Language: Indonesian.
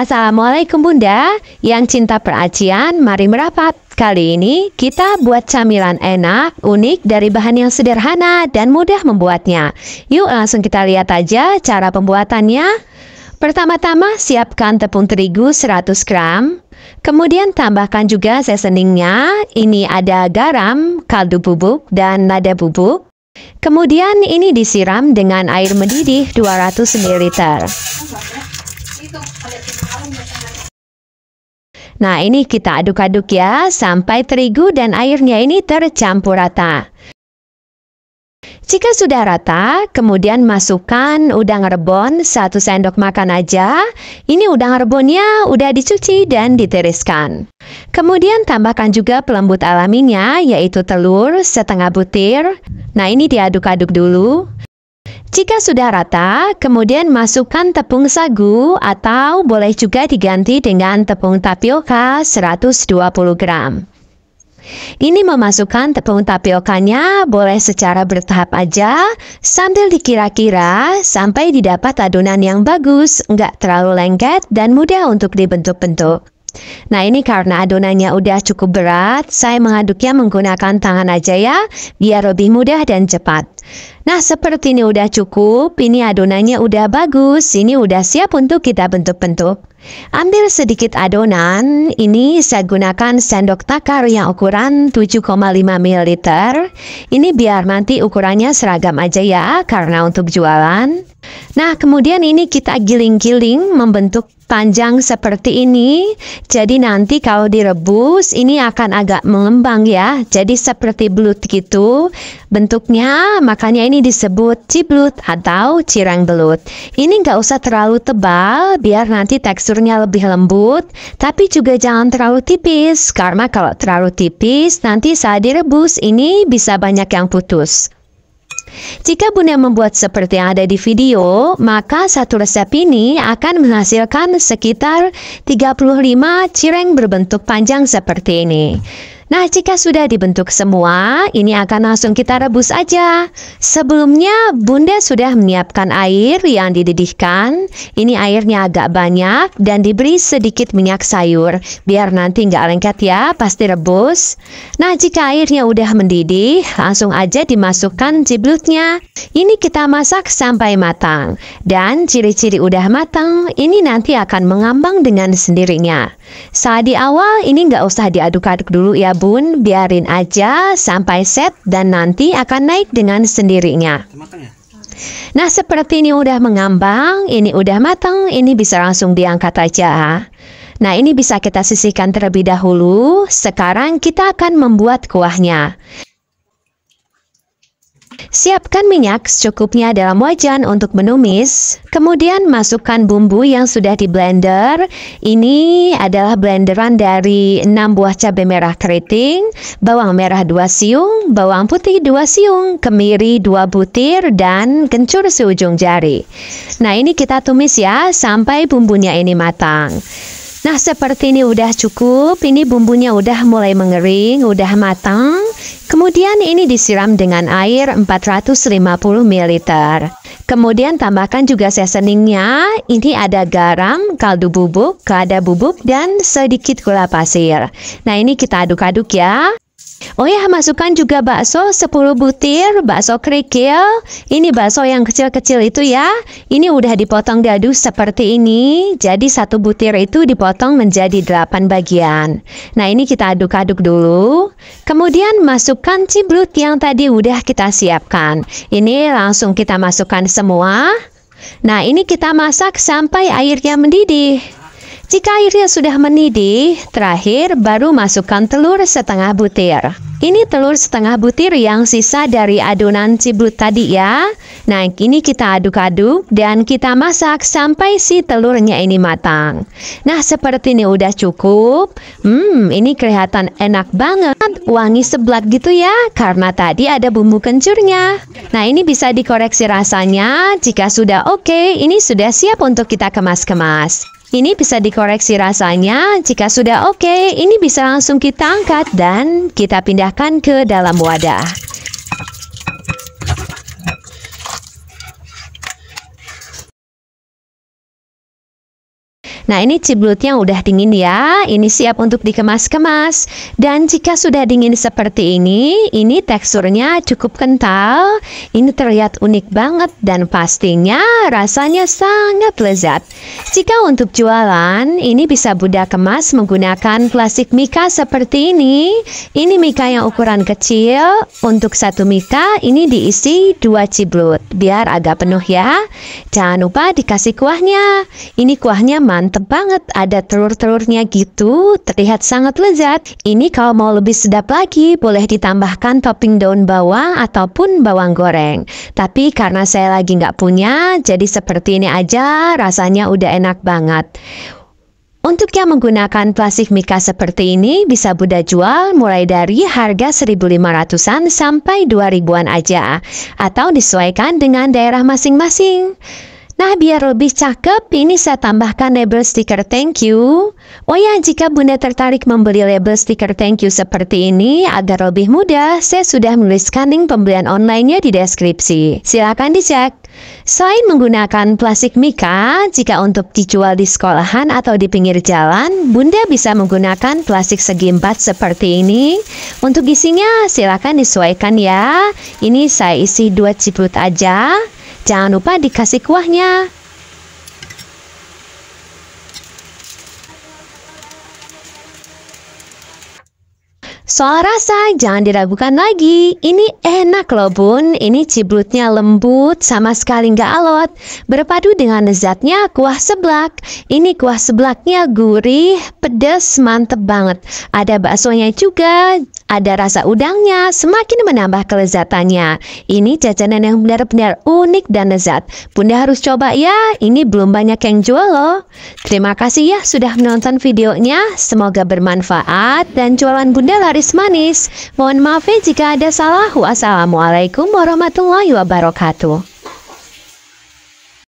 Assalamualaikum Bunda, yang cinta peracian, mari merapat. Kali ini kita buat camilan enak, unik dari bahan yang sederhana dan mudah membuatnya. Yuk langsung kita lihat aja cara pembuatannya. Pertama-tama siapkan tepung terigu 100 gram, kemudian tambahkan juga seasoningnya, ini ada garam, kaldu bubuk, dan nada bubuk. Kemudian ini disiram dengan air mendidih 200 ml. Nah, ini kita aduk-aduk ya sampai terigu dan airnya ini tercampur rata. Jika sudah rata, kemudian masukkan udang rebon satu sendok makan aja. Ini udang rebonnya udah dicuci dan ditiriskan. Kemudian tambahkan juga pelembut alaminya, yaitu telur setengah butir. Nah, ini diaduk-aduk dulu. Jika sudah rata, kemudian masukkan tepung sagu atau boleh juga diganti dengan tepung tapioka 120 gram. Ini memasukkan tepung tapiokanya boleh secara bertahap aja sambil dikira-kira sampai didapat adonan yang bagus, nggak terlalu lengket dan mudah untuk dibentuk-bentuk. Nah ini karena adonannya udah cukup berat, saya mengaduknya menggunakan tangan aja ya, biar lebih mudah dan cepat. Nah, seperti ini udah cukup, ini adonannya udah bagus, ini udah siap untuk kita bentuk-bentuk. Ambil sedikit adonan, ini saya gunakan sendok takar yang ukuran 7,5 ml. Ini biar nanti ukurannya seragam aja ya, karena untuk jualan. Nah, kemudian ini kita giling-giling membentuk panjang seperti ini. Jadi nanti kalau direbus ini akan agak mengembang ya. Jadi seperti belut gitu bentuknya. Makanya ini disebut ciblut atau cirang belut. Ini nggak usah terlalu tebal biar nanti teksturnya lebih lembut. Tapi juga jangan terlalu tipis karena kalau terlalu tipis nanti saat direbus ini bisa banyak yang putus. Jika Bunda membuat seperti yang ada di video, maka satu resep ini akan menghasilkan sekitar 35 cireng berbentuk panjang seperti ini. Nah, jika sudah dibentuk semua, ini akan langsung kita rebus aja. Sebelumnya, Bunda sudah menyiapkan air yang dididihkan. Ini airnya agak banyak dan diberi sedikit minyak sayur, biar nanti nggak lengket ya, pasti rebus. Nah, jika airnya udah mendidih, langsung aja dimasukkan ciblutnya. Ini kita masak sampai matang. Dan ciri-ciri udah matang, ini nanti akan mengambang dengan sendirinya. Saat di awal, ini nggak usah diaduk-aduk dulu ya, sabun, biarin aja sampai set dan nanti akan naik dengan sendirinya. Ya? Nah, seperti ini udah mengambang, ini udah matang, ini bisa langsung diangkat aja. Nah, ini bisa kita sisihkan terlebih dahulu. Sekarang kita akan membuat kuahnya. Siapkan minyak secukupnya dalam wajan untuk menumis. Kemudian masukkan bumbu yang sudah di blender. Ini adalah blenderan dari 6 buah cabai merah keriting, bawang merah 2 siung, bawang putih 2 siung, kemiri 2 butir, dan kencur seujung jari. Nah ini kita tumis ya sampai bumbunya ini matang. Nah seperti ini udah cukup, ini bumbunya udah mulai mengering, udah matang. Kemudian ini disiram dengan air 450 ml. Kemudian tambahkan juga seasoningnya, ini ada garam, kaldu bubuk, kada bubuk, dan sedikit gula pasir. Nah ini kita aduk-aduk ya. Oh ya, masukkan juga bakso 10 butir, bakso kerikil. Ini bakso yang kecil-kecil itu ya. Ini udah dipotong dadu seperti ini. Jadi satu butir itu dipotong menjadi 8 bagian. Nah, ini kita aduk-aduk dulu. Kemudian masukkan ciblut yang tadi udah kita siapkan. Ini langsung kita masukkan semua. Nah, ini kita masak sampai airnya mendidih. Jika airnya sudah mendidih, terakhir baru masukkan telur setengah butir. Ini telur setengah butir yang sisa dari adonan ciblut tadi ya. Nah, ini kita aduk-aduk dan kita masak sampai si telurnya ini matang. Nah, seperti ini udah cukup. Hmm, ini kelihatan enak banget. Wangi seblak gitu ya, karena tadi ada bumbu kencurnya. Nah, ini bisa dikoreksi rasanya. Jika sudah oke, okay, ini sudah siap untuk kita kemas-kemas. Ini bisa dikoreksi rasanya, jika sudah oke, okay, ini bisa langsung kita angkat dan kita pindahkan ke dalam wadah. Nah ini ciblut yang udah dingin ya, ini siap untuk dikemas-kemas. Dan jika sudah dingin seperti ini, ini teksturnya cukup kental. Ini terlihat unik banget dan pastinya rasanya sangat lezat. Jika untuk jualan, ini bisa Buddha kemas menggunakan plastik mika seperti ini. Ini mika yang ukuran kecil. Untuk satu mika, ini diisi dua ciblut, biar agak penuh ya. Jangan lupa dikasih kuahnya. Ini kuahnya mantap mantep banget, ada telur-telurnya gitu, terlihat sangat lezat. Ini kalau mau lebih sedap lagi, boleh ditambahkan topping daun bawang ataupun bawang goreng. Tapi karena saya lagi nggak punya, jadi seperti ini aja, rasanya udah enak banget. Untuk yang menggunakan plastik mika seperti ini bisa Buddha jual mulai dari harga 1.500-an sampai 2.000-an aja atau disesuaikan dengan daerah masing-masing. Nah, biar lebih cakep, ini saya tambahkan label stiker thank you. Oh ya, jika Bunda tertarik membeli label stiker thank you seperti ini, agar lebih mudah, saya sudah menuliskan link pembelian online-nya di deskripsi. Silakan dicek. Selain menggunakan plastik mika, jika untuk dijual di sekolahan atau di pinggir jalan, Bunda bisa menggunakan plastik segi empat seperti ini. Untuk isinya, silakan disesuaikan ya. Ini saya isi dua ciput aja. Jangan lupa dikasih kuahnya. Soal rasa, jangan diragukan lagi. Ini enak loh bun, ini ciblutnya lembut, sama sekali nggak alot. Berpadu dengan lezatnya kuah seblak. Ini kuah seblaknya gurih, pedas, mantep banget. Ada baksonya juga, ada rasa udangnya, semakin menambah kelezatannya. Ini jajanan yang benar-benar unik dan lezat. Bunda harus coba ya, ini belum banyak yang jual loh. Terima kasih ya sudah menonton videonya. Semoga bermanfaat dan jualan Bunda laris manis. Mohon maaf ya jika ada salah. Wassalamualaikum warahmatullahi wabarakatuh.